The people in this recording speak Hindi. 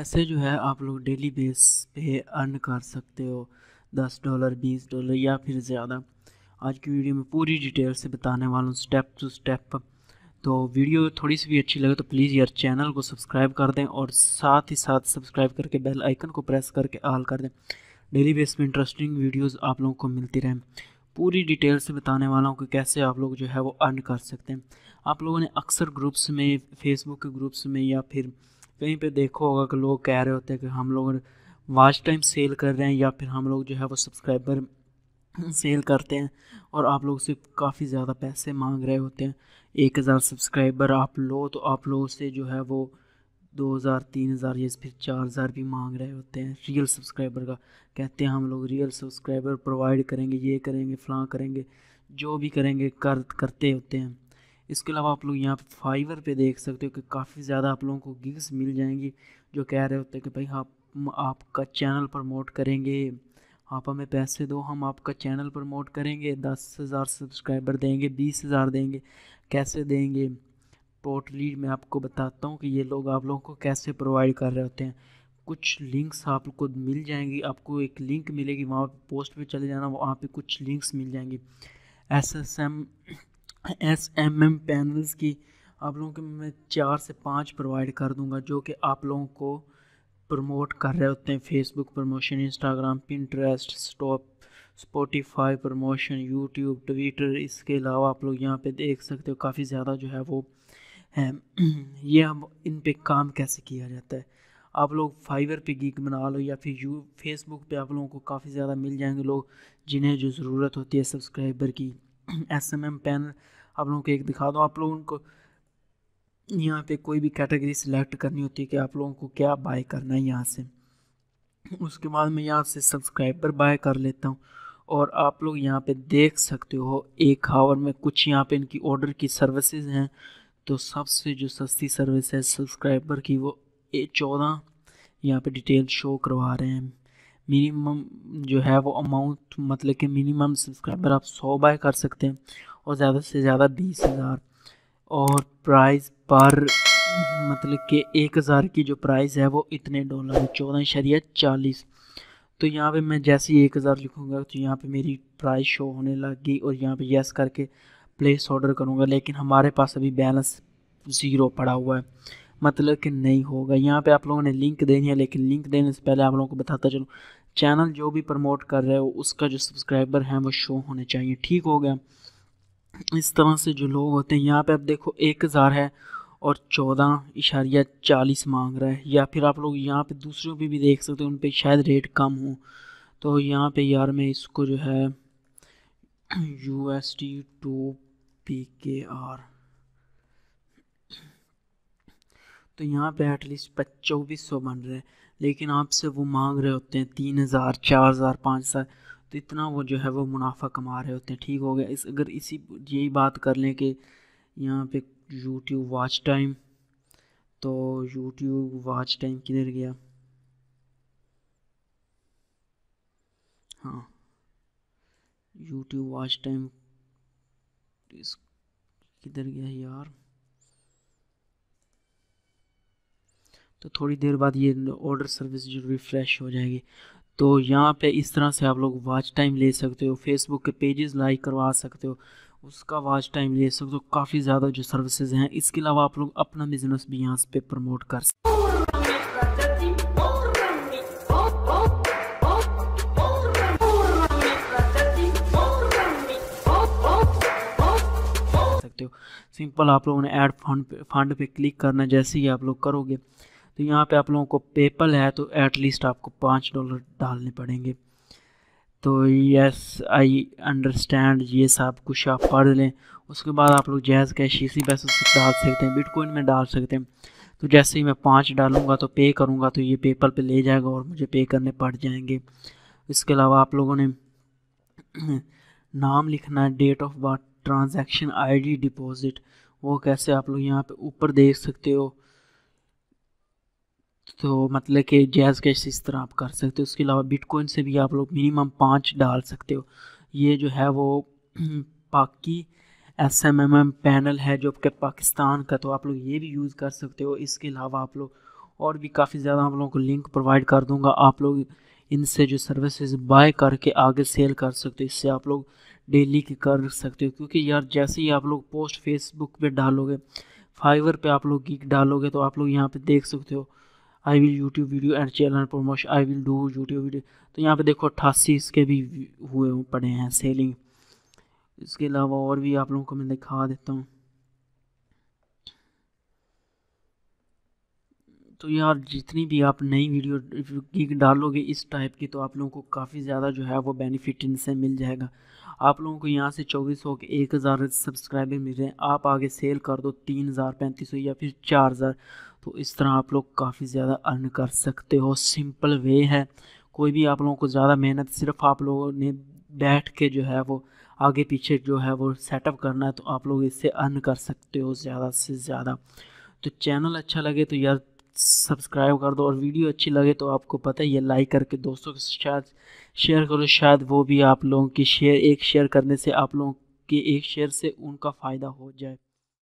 पैसे जो है आप लोग डेली बेस पे अर्न कर सकते हो दस डॉलर बीस डॉलर या फिर ज़्यादा आज की वीडियो में पूरी डिटेल से बताने वाला हूँ स्टेप टू स्टेप तो वीडियो थोड़ी सी भी अच्छी लगे तो प्लीज़ यार चैनल को सब्सक्राइब कर दें और साथ ही साथ सब्सक्राइब करके बेल आइकन को प्रेस करके आल कर दें डेली बेस पे इंटरेस्टिंग वीडियोस आप लोगों को मिलती रहें पूरी डिटेल से बताने वाला हूँ कि कैसे आप लोग जो है वो अर्न कर सकते हैं आप लोगों ने अक्सर ग्रुप्स में फेसबुक के ग्रुप्स में या फिर कहीं पे देखो होगा कि लोग कह रहे होते हैं कि हम लोग वाच टाइम सेल कर रहे हैं या फिर हम लोग जो है वो सब्सक्राइबर सेल करते हैं और आप लोग से काफ़ी ज़्यादा पैसे मांग रहे होते हैं एक हज़ार सब्सक्राइबर आप लो तो आप लोगों से जो है वो दो हज़ार तीन हज़ार या फिर चार हज़ार भी मांग रहे होते हैं रियल सब्सक्राइबर का कहते हैं हम लोग रियल सब्सक्राइबर प्रोवाइड करेंगे ये करेंगे फ़लाँ करेंगे जो भी करेंगे कर करते होते हैं इसके अलावा आप लोग यहाँ पे फाइवर पे देख सकते हो कि काफ़ी ज़्यादा आप लोगों को गिग्स मिल जाएंगी जो कह रहे होते हैं कि भाई हम आपका चैनल प्रमोट करेंगे आप हमें पैसे दो हम आपका चैनल प्रमोट करेंगे दस हज़ार सब्सक्राइबर देंगे बीस हज़ार देंगे कैसे देंगे टोटली मैं आपको बताता हूँ कि ये लोग आप लोगों को कैसे प्रोवाइड कर रहे होते हैं कुछ लिंक्स आपको मिल जाएंगी आपको एक लिंक मिलेगी वहाँ पोस्ट पे चले जाना वहाँ पे कुछ लिंक्स मिल जाएंगी S S M S M M panels की आप लोगों के मैं चार से पाँच प्रोवाइड कर दूंगा जो कि आप लोगों को प्रमोट कर रहे होते हैं Facebook promotion Instagram Pinterest stop Spotify promotion YouTube Twitter इसके अलावा आप लोग यहाँ पे देख सकते हो काफ़ी ज़्यादा जो है वो है ये हम इन पे काम कैसे किया जाता है आप लोग फाइवर पे गीक बना लो या फिर यू फेसबुक पे आप लोगों को काफ़ी ज़्यादा मिल जाएंगे लोग जिन्हें जो ज़रूरत होती है सब्सक्राइबर की एस एम एम पेन आप लोगों को एक दिखा दो आप लोगों को यहाँ पे कोई भी कैटेगरी सिलेक्ट करनी होती है कि आप लोगों को क्या बाय करना है यहाँ से उसके बाद मैं यहाँ से सब्सक्राइबर बाय कर लेता हूँ और आप लोग यहाँ पे देख सकते हो एक हावर में कुछ यहाँ पे इनकी ऑर्डर की सर्विसेज हैं तो सबसे जो सस्ती सर्विस है सब्सक्राइबर की वो ए चौदह यहाँ पर डिटेल शो करवा रहे हैं मिनिमम जो है वो अमाउंट मतलब कि मिनिमम सब्सक्राइबर आप सौ बाय कर सकते हैं और ज़्यादा से ज़्यादा बीस हज़ार और प्राइस पर मतलब कि एक हज़ार की जो प्राइस है वो इतने डॉलर है चौदह शरिया चालीस तो यहाँ पे मैं जैसे ही एक हज़ार लिखूँगा तो यहाँ पे मेरी प्राइस शो होने लगी और यहाँ पे यस करके प्लेस ऑर्डर करूँगा लेकिन हमारे पास अभी बैलेंस ज़ीरो पड़ा हुआ है मतलब कि नहीं होगा यहाँ पे आप लोगों ने लिंक देनी है लेकिन लिंक देने से पहले आप लोगों को बताता चलूँ चैनल जो भी प्रमोट कर रहे हो उसका जो सब्सक्राइबर हैं वो शो होने चाहिए ठीक हो गया इस तरह से जो लोग होते हैं यहाँ पे आप देखो एक हज़ार है और चौदह इशारिया चालीस मांग रहा है या फिर आप लोग यहाँ पे दूसरों पे भी देख सकते हो उन पर शायद रेट कम हो तो यहाँ पे यार मैं इसको जो है U S T to P K R तो यहाँ पे एटलीस्ट चौबीस सौ बन रहे हैं लेकिन आपसे वो मांग रहे होते हैं तीन हज़ार चार हज़ार पाँच हज़ार तो इतना वो जो है वो मुनाफा कमा रहे होते हैं ठीक हो गया इस अगर इसी यही बात कर लें कि यहाँ पे यूट्यूब वॉच टाइम तो यूट्यूब वॉच टाइम किधर गया हाँ यूट्यूब वॉच टाइम किधर गया यार तो थोड़ी देर बाद ये ऑर्डर सर्विस जो रिफ़्रेश हो जाएगी तो यहाँ पे इस तरह से आप लोग वॉच टाइम ले सकते हो फेसबुक के पेजेस लाइक करवा सकते हो उसका वॉच टाइम ले सकते हो काफ़ी ज़्यादा जो सर्विसेज हैं इसके अलावा आप लोग अपना बिजनेस भी यहाँ पे प्रमोट कर सकते सकते हो सिंपल आप लोगों ने ऐड फंड पे फंड पे क्लिक करना जैसे ही आप लोग करोगे तो यहाँ पे आप लोगों को पेपल है तो एटलीस्ट आपको पाँच डॉलर डालने पड़ेंगे तो यस आई अंडरस्टैंड ये सब कुछ आप पढ़ लें उसके बाद आप लोग जैज़ कैश इसी पैसे डाल सकते हैं बिटकॉइन में डाल सकते हैं तो जैसे ही मैं पाँच डालूंगा तो पे करूंगा तो ये पेपल पे ले जाएगा और मुझे पे करने पड़ जाएंगे इसके अलावा आप लोगों ने नाम लिखना है date of birth transaction I deposit वो कैसे आप लोग यहाँ पर ऊपर देख सकते हो तो मतलब कि जैज़ कैश इस तरह आप कर सकते हो उसके अलावा बिटकॉइन से भी आप लोग मिनिमम पाँच डाल सकते हो ये जो है वो पाकि S M M M panel है जो आपके पाकिस्तान का तो आप लोग ये भी यूज़ कर सकते हो इसके अलावा आप लोग और भी काफ़ी ज़्यादा आप लोगों को लिंक प्रोवाइड कर दूँगा आप लोग इनसे जो सर्विसेज बाय करके आगे सेल कर सकते हो इससे आप लोग डेली की कर सकते हो क्योंकि यार जैसे ही आप लोग पोस्ट फेसबुक पे डालोगे फाइवर पे आप लोग गिक डालोगे तो आप लोग यहाँ पे देख सकते हो I will YouTube video and channel promotion I will do YouTube video तो यहाँ पे देखो अट्ठासी इसके भी हुए पड़े हैं सेलिंग इसके अलावा और भी आप लोगों को मैं दिखा देता हूँ तो यार जितनी भी आप नई वीडियो गिग डालोगे इस टाइप की तो आप लोगों को काफ़ी ज़्यादा जो है वो बेनिफिट इनसे मिल जाएगा आप लोगों को यहाँ से चौबीस सौ के एक हज़ार सब्सक्राइबर मिल रहे हैं आप आगे सेल कर दो तीन हज़ार पैंतीस सौ या फिर चार हज़ार तो इस तरह आप लोग काफ़ी ज़्यादा अर्न कर सकते हो सिंपल वे है कोई भी आप लोगों को ज़्यादा मेहनत सिर्फ आप लोगों ने बैठ के जो है वो आगे पीछे जो है वो सेटअप करना है तो आप लोग इससे अर्न कर सकते हो ज़्यादा से ज़्यादा तो चैनल अच्छा लगे तो यार सब्सक्राइब कर दो और वीडियो अच्छी लगे तो आपको पता ही है लाइक करके दोस्तों के साथ शेयर करो शायद वो भी आप लोगों की शेयर एक शेयर करने से आप लोगों के एक शेयर से उनका फ़ायदा हो जाए